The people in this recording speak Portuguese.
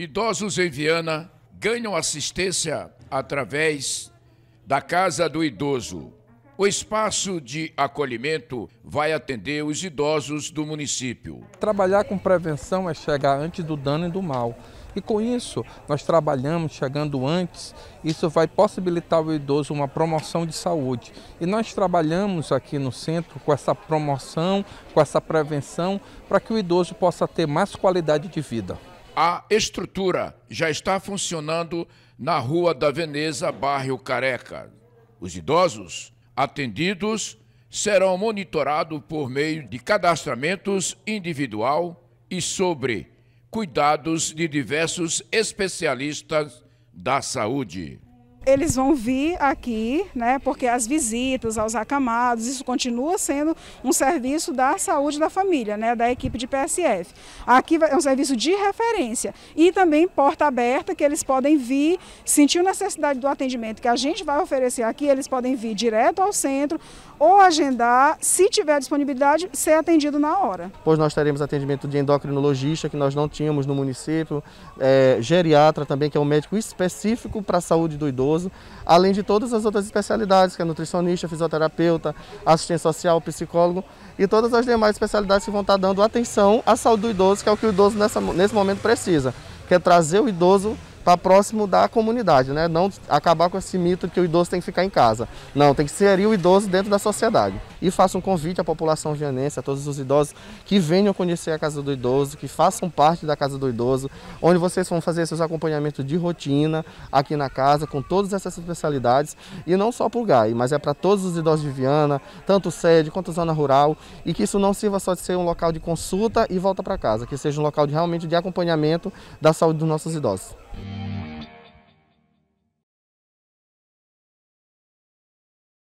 Idosos em Viana ganham assistência através da Casa do Idoso. O espaço de acolhimento vai atender os idosos do município. Trabalhar com prevenção é chegar antes do dano e do mal. E com isso, nós trabalhamos chegando antes, isso vai possibilitar ao idoso uma promoção de saúde. E nós trabalhamos aqui no centro com essa promoção, com essa prevenção, para que o idoso possa ter mais qualidade de vida. A estrutura já está funcionando na Rua da Veneza, bairro Careca. Os idosos atendidos serão monitorados por meio de cadastramentos individual e sobre cuidados de diversos especialistas da saúde eles vão vir aqui, né, porque as visitas aos acamados, isso continua sendo um serviço da saúde da família, né, da equipe de PSF. Aqui é um serviço de referência e também porta aberta que eles podem vir, sentir necessidade do atendimento que a gente vai oferecer aqui, eles podem vir direto ao centro ou agendar, se tiver disponibilidade, ser atendido na hora. Pois nós teremos atendimento de endocrinologista, que nós não tínhamos no município, é, geriatra também, que é um médico específico para a saúde do idoso, além de todas as outras especialidades, que é nutricionista, fisioterapeuta, assistente social, psicólogo e todas as demais especialidades que vão estar dando atenção à saúde do idoso, que é o que o idoso nessa, nesse momento precisa, que é trazer o idoso para tá próximo da comunidade, né? Não acabar com esse mito que o idoso tem que ficar em casa. Não, tem que ser o idoso dentro da sociedade. E faço um convite à população vianense, a todos os idosos que venham conhecer a Casa do Idoso, que façam parte da Casa do Idoso, onde vocês vão fazer seus acompanhamentos de rotina aqui na casa, com todas essas especialidades, e não só para o GAI, mas é para todos os idosos de Viana, tanto sede quanto zona rural, e que isso não sirva só de ser um local de consulta e volta para casa, que seja um local de, realmente de acompanhamento da saúde dos nossos idosos.